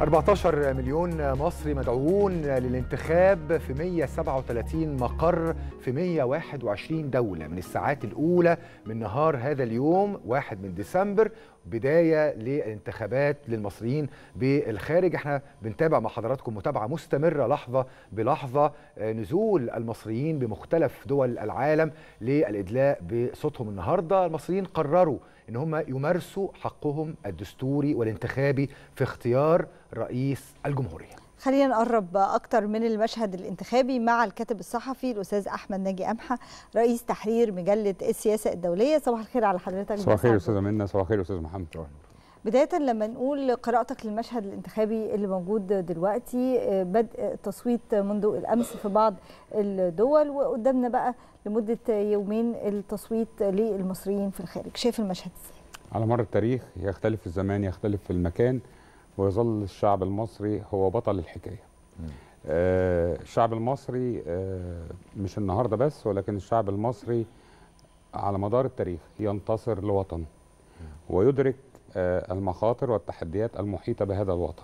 14 مليون مصري مدعوون للانتخاب في 137 مقر في 121 دولة من الساعات الأولى من نهار هذا اليوم 1 من ديسمبر بدايه للانتخابات للمصريين بالخارج احنا بنتابع مع حضراتكم متابعه مستمره لحظه بلحظه آه، نزول المصريين بمختلف دول العالم للادلاء بصوتهم النهارده المصريين قرروا ان هم يمارسوا حقهم الدستوري والانتخابي في اختيار رئيس الجمهوريه خلينا نقرب اكتر من المشهد الانتخابي مع الكاتب الصحفي الاستاذ احمد ناجي امحه رئيس تحرير مجله السياسه الدوليه صباح الخير على حضرتك صباح الخير استاذه منى صباح الخير استاذ محمد صباح بداية لما نقول قراءتك للمشهد الانتخابي اللي موجود دلوقتي آه، بدء التصويت منذ الأمس في بعض الدول وقدامنا بقى لمدة يومين التصويت للمصريين في الخارج شايف المشهد ازاي؟ على مر التاريخ يختلف الزمان يختلف المكان ويظل الشعب المصري هو بطل الحكاية آه الشعب المصري آه مش النهاردة بس ولكن الشعب المصري على مدار التاريخ ينتصر لوطنه ويدرك آه، المخاطر والتحديات المحيطه بهذا الوطن.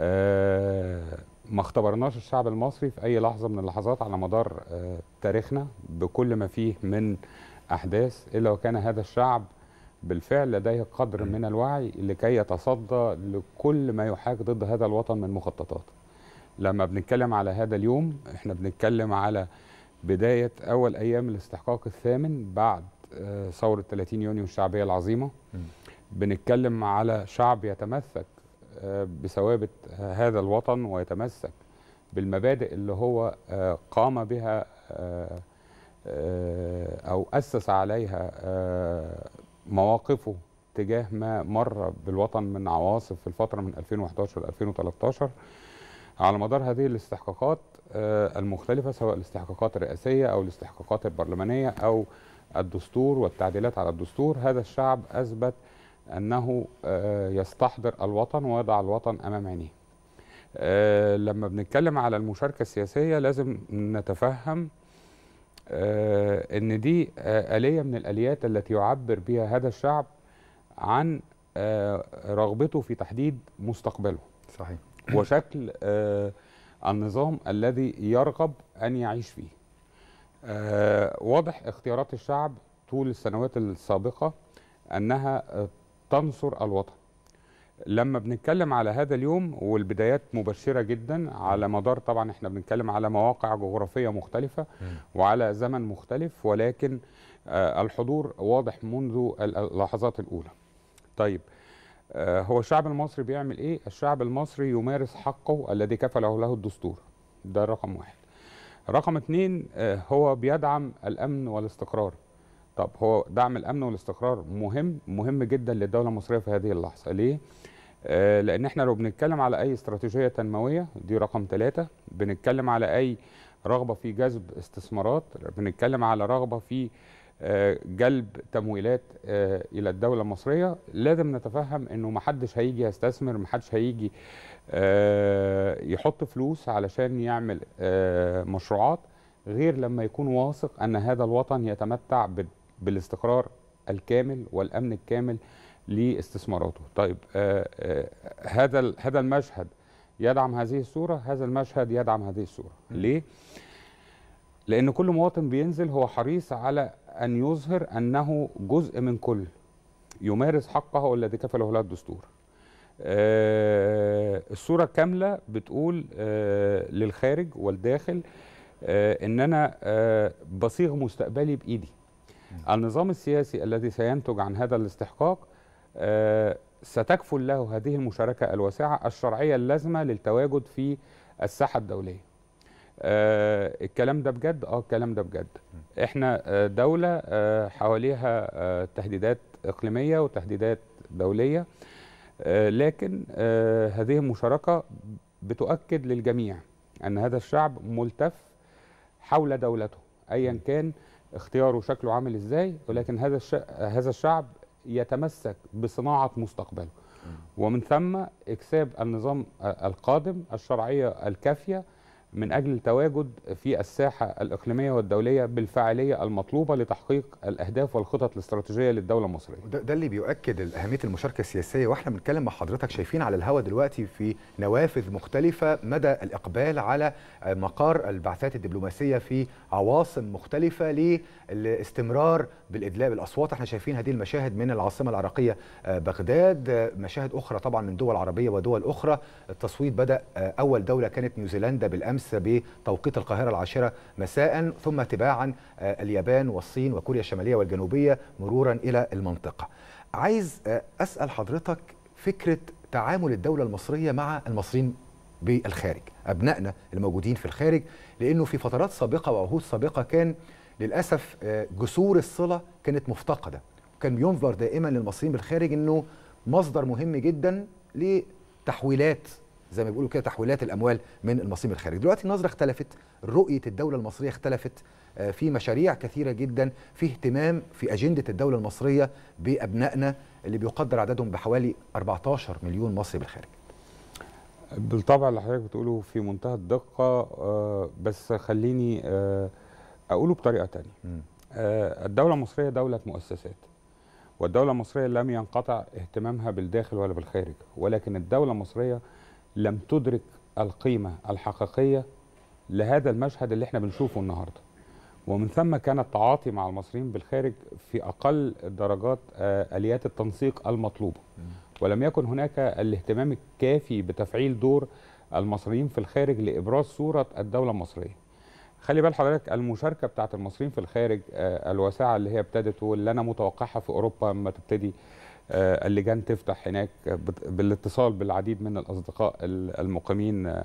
آه، ما اختبرناش الشعب المصري في اي لحظه من اللحظات على مدار آه، تاريخنا بكل ما فيه من احداث الا وكان هذا الشعب بالفعل لديه قدر من الوعي لكي يتصدى لكل ما يحاك ضد هذا الوطن من مخططات. لما بنتكلم على هذا اليوم احنا بنتكلم على بدايه اول ايام الاستحقاق الثامن بعد ثوره 30 يونيو الشعبيه العظيمه. بنتكلم على شعب يتمسك آه، بثوابت هذا الوطن ويتمسك بالمبادئ اللي هو آه، قام بها آه، أو أسس عليها مواقفه تجاه ما مر بالوطن من عواصف في الفترة من 2011 ل 2013 على مدار هذه الاستحقاقات المختلفة سواء الاستحقاقات الرئاسية أو الاستحقاقات البرلمانية أو الدستور والتعديلات على الدستور هذا الشعب أثبت أنه آه، يستحضر الوطن ويضع الوطن أمام عينيه آه، لما بنتكلم على المشاركة السياسية لازم نتفهم آه، أن دي آلية من الآليات التي يعبر بها هذا الشعب عن رغبته في تحديد مستقبله صحيح وشكل النظام الذي يرغب أن يعيش فيه واضح اختيارات الشعب طول السنوات السابقة أنها تنصر الوطن لما بنتكلم على هذا اليوم والبدايات مبشرة جدا على مدار طبعا احنا بنتكلم على مواقع جغرافية مختلفة وعلى زمن مختلف ولكن آه، الحضور واضح منذ اللحظات الأولى طيب آه، هو الشعب المصري بيعمل ايه؟ الشعب المصري يمارس حقه الذي كفله له الدستور ده رقم واحد رقم اثنين آه، هو بيدعم الأمن والاستقرار طب هو دعم الامن والاستقرار مهم مهم جدا للدوله المصريه في هذه اللحظه ليه آه، لان احنا لو بنتكلم على اي استراتيجيه تنمويه دي رقم ثلاثة بنتكلم على اي رغبه في جذب استثمارات بنتكلم على رغبه في آه، جلب تمويلات آه، الى الدوله المصريه لازم نتفهم انه محدش هيجي يستثمر محدش هيجي يحط فلوس علشان يعمل مشروعات غير لما يكون واثق ان هذا الوطن يتمتع بالاستقرار الكامل والامن الكامل لاستثماراته طيب آه، آه، هذا هذا المشهد يدعم هذه الصوره هذا المشهد يدعم هذه الصوره ليه لان كل مواطن بينزل هو حريص على ان يظهر انه جزء من كل يمارس حقه الذي كفله له الدستور آه، الصوره كامله بتقول للخارج والداخل ان انا بصيغ مستقبلي بايدي النظام السياسي الذي سينتج عن هذا الاستحقاق آه، ستكفل له هذه المشاركة الواسعة الشرعية اللازمة للتواجد في الساحة الدولية آه، الكلام ده بجد اه الكلام ده بجد احنا آه، دولة حواليها تهديدات إقليمية وتهديدات دولية لكن هذه المشاركة بتؤكد للجميع أن هذا الشعب ملتف حول دولته أيا كان اختياره شكله عامل ازاي ولكن هذا هذا الشعب يتمسك بصناعه مستقبله ومن ثم اكساب النظام القادم الشرعيه الكافيه من أجل التواجد في الساحة الإقليمية والدولية بالفعالية المطلوبة لتحقيق الأهداف والخطط الاستراتيجية للدولة المصرية ده, ده اللي بيؤكد أهمية المشاركة السياسية وإحنا بنتكلم مع حضرتك شايفين على الهواء دلوقتي في نوافذ مختلفة مدى الإقبال على مقار البعثات الدبلوماسية في عواصم مختلفة للاستمرار بالإدلاء بالأصوات احنا شايفين هذه المشاهد من العاصمة العراقية آه، بغداد آه، مشاهد أخرى طبعا من دول عربية ودول أخرى التصويت بدأ آه، أول دولة كانت نيوزيلندا بالأمس أمس بتوقيت القاهرة العاشرة مساء ثم تباعا آه، اليابان والصين وكوريا الشمالية والجنوبية مرورا إلى المنطقة عايز آه، أسأل حضرتك فكرة تعامل الدولة المصرية مع المصريين بالخارج أبنائنا الموجودين في الخارج لأنه في فترات سابقة وعهود سابقة كان للأسف آه، جسور الصلة كانت مفتقدة وكان ينظر دائما للمصريين بالخارج أنه مصدر مهم جدا لتحويلات زي ما بيقولوا كده تحويلات الاموال من المصريين الخارج دلوقتي النظره اختلفت رؤيه الدوله المصريه اختلفت آه، في مشاريع كثيره جدا في اهتمام في اجنده الدوله المصريه بابنائنا اللي بيقدر عددهم بحوالي 14 مليون مصري بالخارج بالطبع اللي حضرتك بتقوله في منتهى الدقه آه، بس خليني آه، اقوله بطريقه تانية الدوله المصريه دوله مؤسسات والدوله المصريه لم ينقطع اهتمامها بالداخل ولا بالخارج ولكن الدوله المصريه لم تدرك القيمة الحقيقية لهذا المشهد اللي احنا بنشوفه النهاردة ومن ثم كان التعاطي مع المصريين بالخارج في أقل درجات آه، آليات التنسيق المطلوبة ولم يكن هناك الاهتمام الكافي بتفعيل دور المصريين في الخارج لإبراز صورة الدولة المصرية خلي بال حضرتك المشاركة بتاعة المصريين في الخارج آه، الواسعة اللي هي ابتدت واللي أنا متوقعها في أوروبا لما تبتدي آه، اللجان تفتح هناك بالاتصال بالعديد من الاصدقاء المقيمين آه،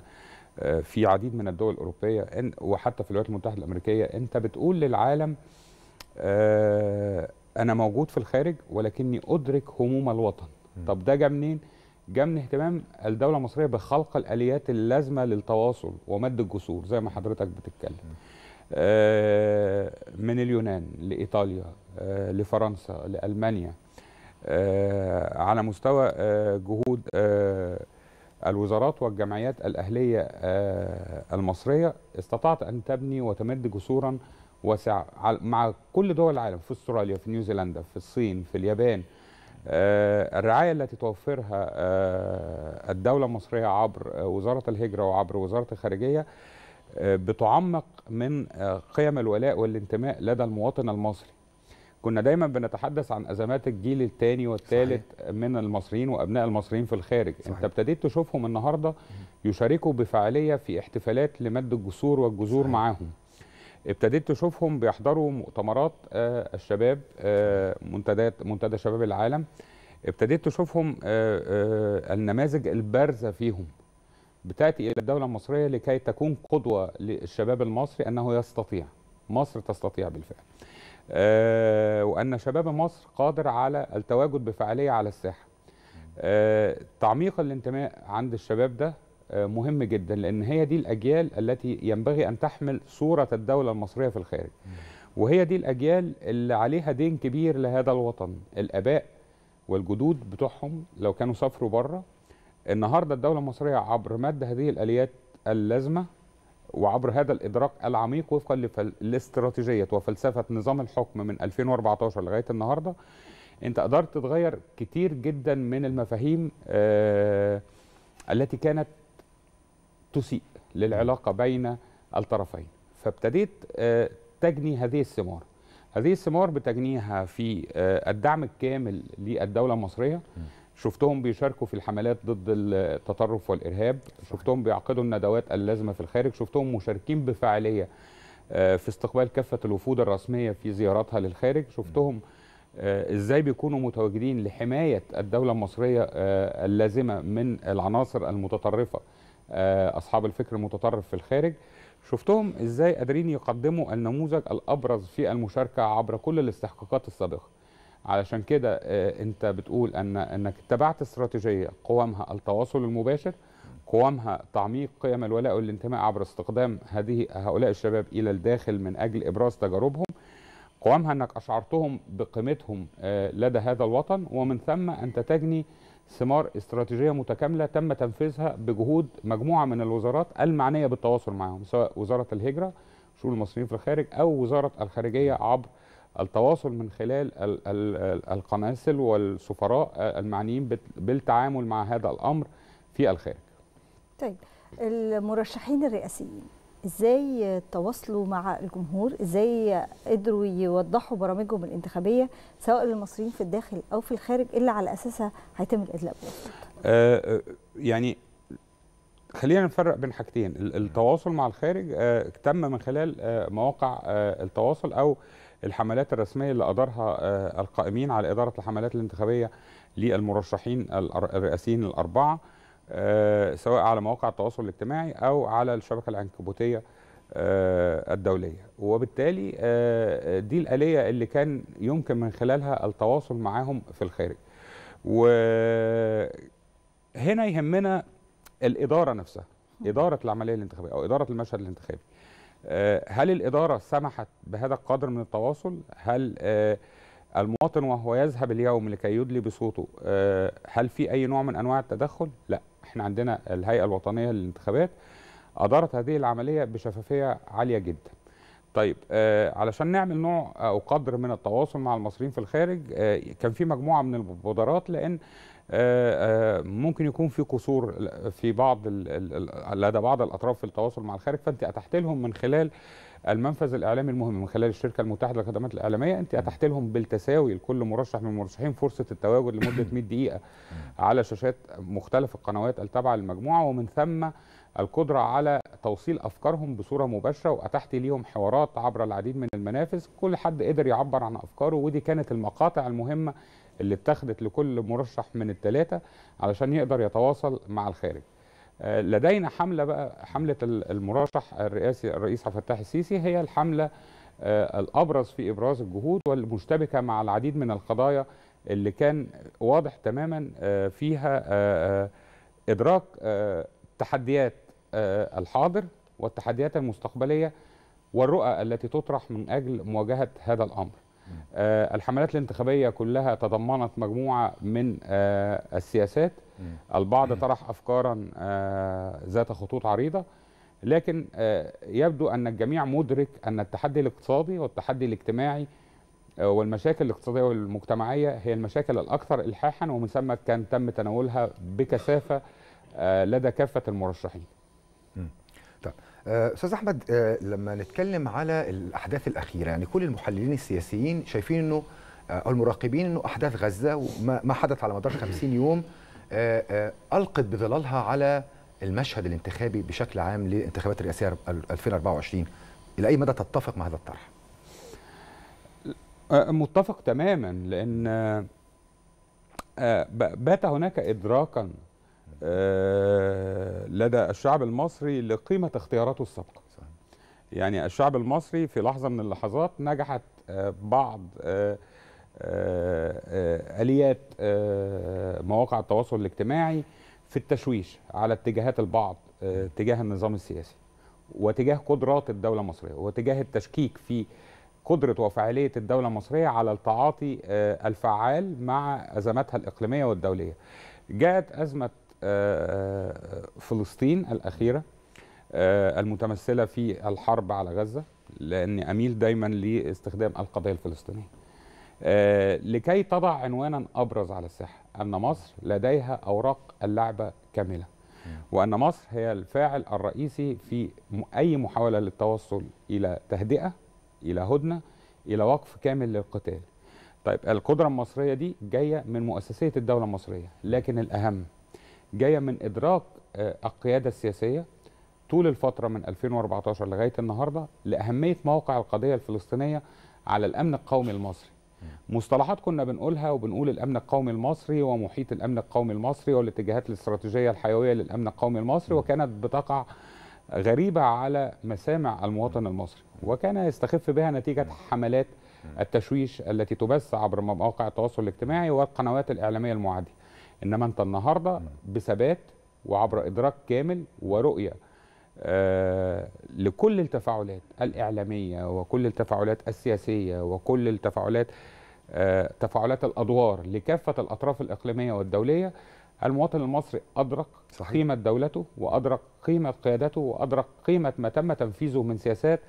آه، في عديد من الدول الاوروبيه وحتى في الولايات المتحده الامريكيه انت بتقول للعالم انا موجود في الخارج ولكني ادرك هموم الوطن طب ده جه منين جه من اهتمام الدوله المصريه بخلق الاليات اللازمه للتواصل ومد الجسور زي ما حضرتك بتتكلم من اليونان لايطاليا لفرنسا لالمانيا آه، على مستوى آه، جهود آه، الوزارات والجمعيات الأهلية المصرية استطاعت أن تبني وتمد جسورا واسعة مع كل دول العالم في استراليا في نيوزيلندا في الصين في اليابان الرعاية التي توفرها الدولة المصرية عبر وزارة الهجرة وعبر وزارة الخارجية بتعمق من قيم الولاء والانتماء لدى المواطن المصري كنا دايما بنتحدث عن ازمات الجيل الثاني والثالث من المصريين وابناء المصريين في الخارج صحيح. انت ابتديت تشوفهم النهارده يشاركوا بفعاليه في احتفالات لمد الجسور والجذور معاهم ابتديت تشوفهم بيحضروا مؤتمرات آه، الشباب آه منتديات منتدى شباب العالم ابتديت تشوفهم آه، آه، النماذج البارزه فيهم بتاتي الى الدوله المصريه لكي تكون قدوه للشباب المصري انه يستطيع مصر تستطيع بالفعل آه، وأن شباب مصر قادر على التواجد بفعالية على الساحة آه، تعميق الانتماء عند الشباب ده آه، مهم جدا لأن هي دي الأجيال التي ينبغي أن تحمل صورة الدولة المصرية في الخارج وهي دي الأجيال اللي عليها دين كبير لهذا الوطن الأباء والجدود بتوعهم لو كانوا سافروا بره النهاردة الدولة المصرية عبر مد هذه الآليات اللازمة وعبر هذا الإدراك العميق وفقا لاستراتيجية وفلسفة نظام الحكم من 2014 لغاية النهاردة أنت قدرت تغير كتير جدا من المفاهيم آه، التي كانت تسيء للعلاقة بين الطرفين فابتديت آه، تجني هذه الثمار هذه الثمار بتجنيها في آه، الدعم الكامل للدولة المصرية شفتهم بيشاركوا في الحملات ضد التطرف والارهاب شفتهم بيعقدوا الندوات اللازمه في الخارج شفتهم مشاركين بفعاليه آه، في استقبال كافه الوفود الرسميه في زياراتها للخارج شفتهم آه، ازاي بيكونوا متواجدين لحمايه الدوله المصريه آه، اللازمه من العناصر المتطرفه اصحاب الفكر المتطرف في الخارج شفتهم ازاي قادرين يقدموا النموذج الابرز في المشاركه عبر كل الاستحقاقات السابقه علشان كده آه، انت بتقول ان انك اتبعت استراتيجيه قوامها التواصل المباشر قوامها تعميق قيم الولاء والانتماء عبر استقدام هذه هؤلاء الشباب الى الداخل من اجل ابراز تجاربهم قوامها انك اشعرتهم بقيمتهم آه، لدى هذا الوطن ومن ثم انت تجني ثمار استراتيجيه متكامله تم تنفيذها بجهود مجموعه من الوزارات المعنيه بالتواصل معهم سواء وزاره الهجره شؤون المصريين في الخارج او وزاره الخارجيه عبر التواصل من خلال القناصل والسفراء المعنيين بالتعامل مع هذا الامر في الخارج. طيب المرشحين الرئاسيين ازاي تواصلوا مع الجمهور؟ ازاي قدروا يوضحوا برامجهم الانتخابيه سواء للمصريين في الداخل او في الخارج اللي على اساسها هيتم الادلاء آه،, آه يعني خلينا نفرق بين حاجتين التواصل مع الخارج آه تم من خلال آه مواقع آه التواصل او الحملات الرسمية اللي أدارها آه، القائمين على إدارة الحملات الانتخابية للمرشحين الرئاسيين الأربعة آه، سواء على مواقع التواصل الاجتماعي أو على الشبكة العنكبوتية آه، الدولية وبالتالي دي الآلية اللي كان يمكن من خلالها التواصل معاهم في الخارج وهنا يهمنا الإدارة نفسها إدارة العملية الانتخابية أو إدارة المشهد الانتخابي آه، هل الإدارة سمحت بهذا القدر من التواصل؟ هل آه، المواطن وهو يذهب اليوم لكي يدلي بصوته آه، هل في أي نوع من أنواع التدخل؟ لا احنا عندنا الهيئة الوطنية للانتخابات أدارت هذه العملية بشفافية عالية جدا طيب علشان نعمل نوع أو قدر من التواصل مع المصريين في الخارج كان في مجموعة من المبادرات لأن آه، آه، ممكن يكون في قصور في بعض لدى بعض الاطراف في التواصل مع الخارج فانت اتحت لهم من خلال المنفذ الاعلامي المهم من خلال الشركه المتحده للخدمات الاعلاميه انت اتحت لهم بالتساوي لكل مرشح من المرشحين فرصه التواجد لمده 100 دقيقه على شاشات مختلف القنوات التابعه للمجموعه ومن ثم القدره على توصيل افكارهم بصوره مباشره واتحت ليهم حوارات عبر العديد من المنافذ كل حد قدر يعبر عن افكاره ودي كانت المقاطع المهمه اللي اتخذت لكل مرشح من الثلاثه علشان يقدر يتواصل مع الخارج. آه، لدينا حمله بقى حمله المرشح الرئاسي الرئيس عبد الفتاح السيسي هي الحمله آه، الابرز في ابراز الجهود والمشتبكه مع العديد من القضايا اللي كان واضح تماما آه، فيها ادراك تحديات الحاضر والتحديات المستقبليه والرؤى التي تطرح من اجل مواجهه هذا الامر. آه، الحملات الانتخابية كلها تضمنت مجموعة من آه، السياسات البعض طرح أفكارا آه، ذات خطوط عريضة لكن يبدو أن الجميع مدرك أن التحدي الاقتصادي والتحدي الاجتماعي والمشاكل الاقتصادية والمجتمعية هي المشاكل الأكثر إلحاحا ومن ثم كان تم تناولها بكثافة لدى كافة المرشحين. طيب آه، استاذ احمد آه، لما نتكلم على الاحداث الاخيره يعني كل المحللين السياسيين شايفين انه او آه، المراقبين انه احداث غزه وما حدث على مدار 50 يوم القت بظلالها على المشهد الانتخابي بشكل عام للانتخابات الرئاسيه 2024 الى اي مدى تتفق مع هذا الطرح؟ متفق تماما لان بات هناك ادراكا آه، لدى الشعب المصري لقيمة اختياراته السابقة يعني الشعب المصري في لحظة من اللحظات نجحت آه، بعض آه، آليات مواقع التواصل الاجتماعي في التشويش على اتجاهات البعض تجاه النظام السياسي وتجاه قدرات الدولة المصرية وتجاه التشكيك في قدرة وفعالية الدولة المصرية على التعاطي الفعال مع أزماتها الإقليمية والدولية جاءت أزمة آه، آه، فلسطين الأخيرة آه، المتمثلة في الحرب على غزة لأني أميل دايما لاستخدام القضية الفلسطينية لكي تضع عنوانا أبرز على الساحة أن مصر لديها أوراق اللعبة كاملة وأن مصر هي الفاعل الرئيسي في أي محاولة للتوصل إلى تهدئة إلى هدنة إلى وقف كامل للقتال طيب القدرة المصرية دي جاية من مؤسسية الدولة المصرية لكن الأهم جايه من ادراك آه، القياده السياسيه طول الفتره من 2014 لغايه النهارده لاهميه موقع القضيه الفلسطينيه على الامن القومي المصري. مصطلحات كنا بنقولها وبنقول الامن القومي المصري ومحيط الامن القومي المصري والاتجاهات الاستراتيجيه الحيويه للامن القومي المصري وكانت بتقع غريبه على مسامع المواطن المصري وكان يستخف بها نتيجه حملات التشويش التي تبث عبر مواقع التواصل الاجتماعي والقنوات الاعلاميه المعاديه. انما انت النهارده بثبات وعبر ادراك كامل ورؤيه آه، لكل التفاعلات الاعلاميه وكل التفاعلات السياسيه وكل التفاعلات آه، تفاعلات الادوار لكافه الاطراف الاقليميه والدوليه المواطن المصري ادرك صحيح. قيمه دولته وادرك قيمه قيادته وادرك قيمه ما تم تنفيذه من سياسات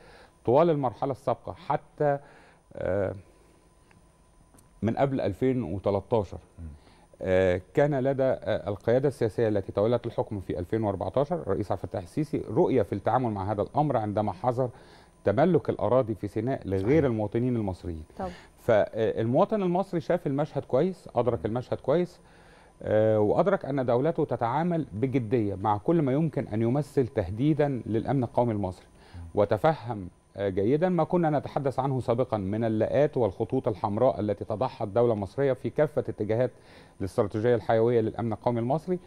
طوال المرحله السابقه حتى آه، من قبل 2013 م. كان لدى آه، القيادة السياسية التي تولت الحكم في 2014 الرئيس عبد الفتاح السيسي رؤية في التعامل مع هذا الأمر عندما حظر تملك الأراضي في سيناء لغير المواطنين المصريين طب. فالمواطن آه، المصري شاف المشهد كويس أدرك المشهد كويس آه، وأدرك أن دولته تتعامل بجدية مع كل ما يمكن أن يمثل تهديدا للأمن القومي المصري وتفهم آه، جيدا ما كنا نتحدث عنه سابقا من اللاءات والخطوط الحمراء التي تضحى الدولة المصرية في كافة اتجاهات الاستراتيجية الحيوية للأمن القومي المصري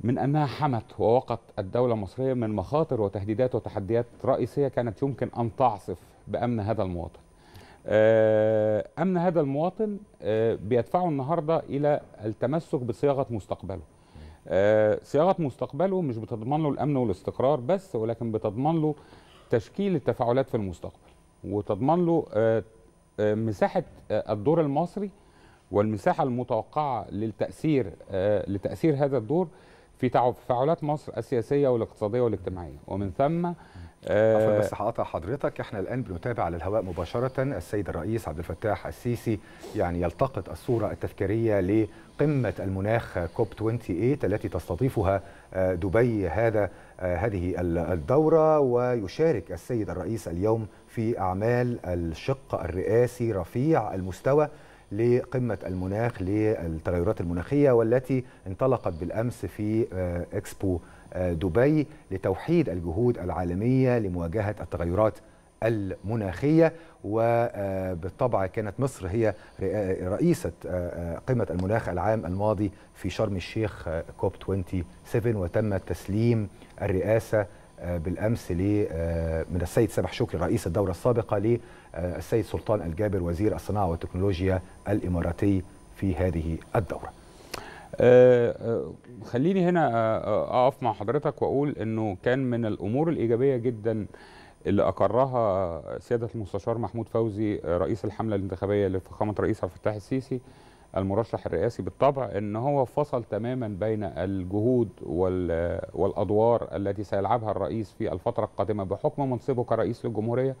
من أنها حمت ووقت الدولة المصرية من مخاطر وتهديدات وتحديات رئيسية كانت يمكن أن تعصف بأمن هذا المواطن آه، أمن هذا المواطن آه، بيدفعه النهاردة إلى التمسك بصياغة مستقبله صياغة مستقبله مش بتضمن له الأمن والاستقرار بس ولكن بتضمن له تشكيل التفاعلات في المستقبل وتضمن له آه، آه، مساحه آه، الدور المصري والمساحه المتوقعه للتاثير لتاثير هذا الدور في تفاعلات مصر السياسيه والاقتصاديه والاجتماعيه ومن ثم عفوا آه، بس هقطع حضرتك احنا الان بنتابع على الهواء مباشره السيد الرئيس عبد الفتاح السيسي يعني يلتقط الصوره التذكاريه لقمه المناخ كوب 28 التي تستضيفها آه، دبي هذا آه، هذه الدوره ويشارك السيد الرئيس اليوم في اعمال الشق الرئاسي رفيع المستوى لقمة المناخ للتغيرات المناخية والتي انطلقت بالأمس في إكسبو دبي لتوحيد الجهود العالمية لمواجهة التغيرات المناخية وبالطبع كانت مصر هي رئيسة آه، قمة المناخ العام الماضي في شرم الشيخ آه، كوب 27 وتم تسليم الرئاسة آه، بالامس من السيد سبح شكري رئيس الدوره السابقه للسيد سلطان الجابر وزير الصناعه والتكنولوجيا الاماراتي في هذه الدوره آه، آه، خليني هنا آه، اقف مع حضرتك واقول انه كان من الامور الايجابيه جدا اللي اقرها سياده المستشار محمود فوزي رئيس الحمله الانتخابيه لفخامه رئيس عبد الفتاح السيسي المرشح الرئاسي بالطبع ان هو فصل تماما بين الجهود والادوار التي سيلعبها الرئيس في الفتره القادمه بحكم منصبه كرئيس للجمهوريه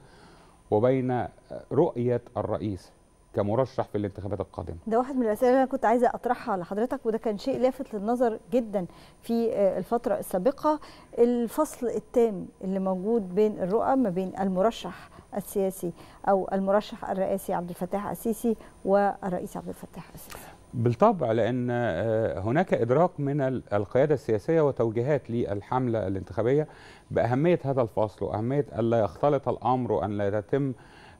وبين رؤيه الرئيس كمرشح في الانتخابات القادمه. ده واحد من الاسئله اللي انا كنت عايزه اطرحها لحضرتك وده كان شيء لافت للنظر جدا في آه، الفتره السابقه الفصل التام اللي موجود بين الرؤى ما بين المرشح السياسي او المرشح الرئاسي عبد الفتاح السيسي والرئيس عبد الفتاح السيسي. بالطبع لان آه، هناك ادراك من القياده السياسيه وتوجيهات للحمله الانتخابيه باهميه هذا الفصل واهميه الا يختلط الامر وان لا يتم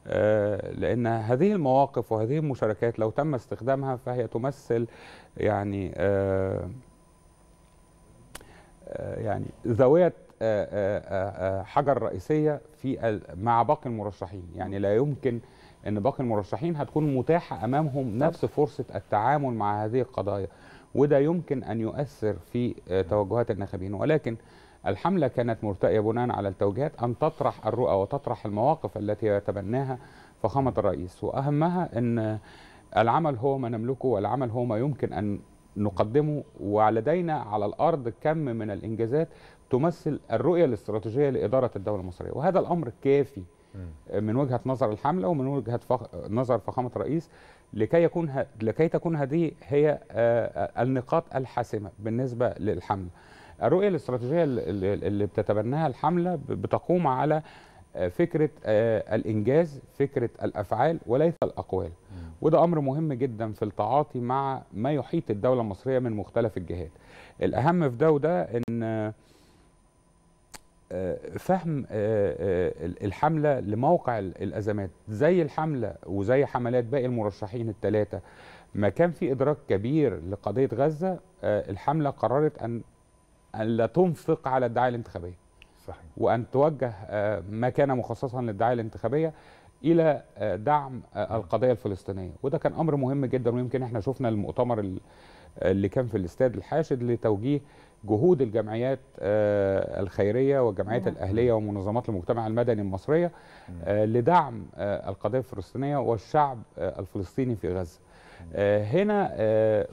آه، لأن هذه المواقف وهذه المشاركات لو تم استخدامها فهي تمثل يعني آه، آه، يعني زاوية حجر رئيسية في مع باقي المرشحين يعني لا يمكن أن باقي المرشحين هتكون متاحة أمامهم نفس فرصة التعامل مع هذه القضايا وده يمكن أن يؤثر في توجهات الناخبين ولكن الحملة كانت مرتئية بناء على التوجيهات أن تطرح الرؤى وتطرح المواقف التي يتبناها فخامة الرئيس وأهمها أن العمل هو ما نملكه والعمل هو ما يمكن أن نقدمه ولدينا على الأرض كم من الإنجازات تمثل الرؤية الاستراتيجية لإدارة الدولة المصرية وهذا الأمر كافي من وجهة نظر الحملة ومن وجهة فخ... نظر فخامة الرئيس لكي يكون ه... لكي تكون هذه هي آه، آه، النقاط الحاسمة بالنسبة للحملة. الرؤيه الاستراتيجيه اللي بتتبناها الحمله بتقوم على آه، فكره آه، الانجاز فكره الافعال وليس الاقوال وده امر مهم جدا في التعاطي مع ما يحيط الدوله المصريه من مختلف الجهات الاهم في ده وده ان آه، فهم الحمله لموقع الازمات زي الحمله وزي حملات باقي المرشحين الثلاثه ما كان في ادراك كبير لقضيه غزه الحمله قررت ان ان لا تنفق على الدعايه الانتخابيه صحيح. وان توجه آه، مكانه مخصصا للدعايه الانتخابيه الى آه، دعم آه، نعم. القضيه الفلسطينيه وده كان امر مهم جدا ويمكن احنا شفنا المؤتمر اللي كان في الاستاد الحاشد لتوجيه جهود الجمعيات الخيريه والجمعيات نعم. الاهليه ومنظمات المجتمع المدني المصريه نعم. لدعم القضيه الفلسطينيه والشعب الفلسطيني في غزه آه، هنا آه،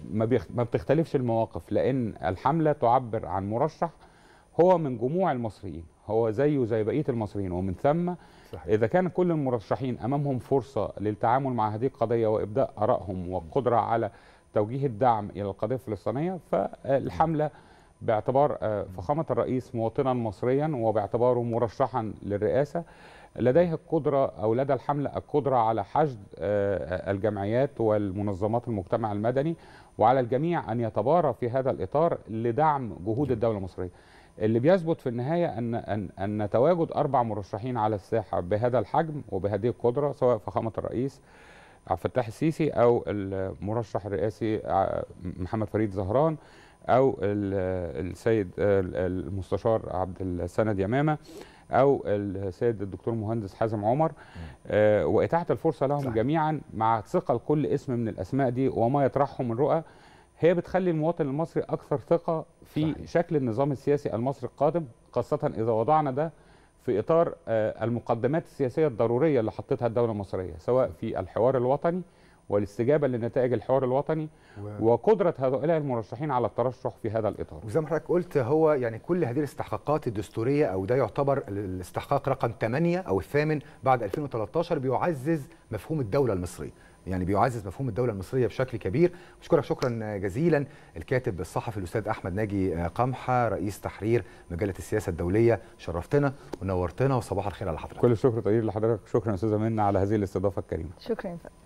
ما بتختلفش المواقف لان الحمله تعبر عن مرشح هو من جموع المصريين هو زيه زي بقيه المصريين ومن ثم صحيح. اذا كان كل المرشحين امامهم فرصه للتعامل مع هذه القضيه وابداء ارائهم والقدره على توجيه الدعم الى القضيه الفلسطينيه فالحمله باعتبار آه، فخامه الرئيس مواطنا مصريا وباعتباره مرشحا للرئاسه لديه القدرة أو لدى الحملة القدرة على حشد آه، الجمعيات والمنظمات المجتمع المدني وعلى الجميع أن يتبارى في هذا الإطار لدعم جهود الدولة المصرية اللي بيثبت في النهاية أن, أن, أن تواجد أربع مرشحين على الساحة بهذا الحجم وبهذه القدرة سواء فخامة الرئيس عبد الفتاح السيسي أو المرشح الرئاسي آه، محمد فريد زهران أو آه، السيد المستشار عبد السند يمامة او السيد الدكتور مهندس حازم عمر آه، واتاحه الفرصه لهم صح. جميعا مع ثقه لكل اسم من الاسماء دي وما يطرحه من رؤى هي بتخلي المواطن المصري اكثر ثقه في صحيح. شكل النظام السياسي المصري القادم خاصه اذا وضعنا ده في اطار آه، المقدمات السياسيه الضروريه اللي حطتها الدوله المصريه سواء في الحوار الوطني والاستجابه لنتائج الحوار الوطني و... وقدره هؤلاء المرشحين على الترشح في هذا الاطار. وزي ما حضرتك قلت هو يعني كل هذه الاستحقاقات الدستوريه او ده يعتبر الاستحقاق رقم 8 او الثامن بعد 2013 بيعزز مفهوم الدوله المصريه. يعني بيعزز مفهوم الدوله المصريه بشكل كبير بشكرك شكرا جزيلا الكاتب الصحفي الاستاذ احمد ناجي قمحه رئيس تحرير مجله السياسه الدوليه شرفتنا ونورتنا وصباح الخير على حضرتك كل الشكر طيب لحضرتك شكرا استاذه منى على هذه الاستضافه الكريمه شكرا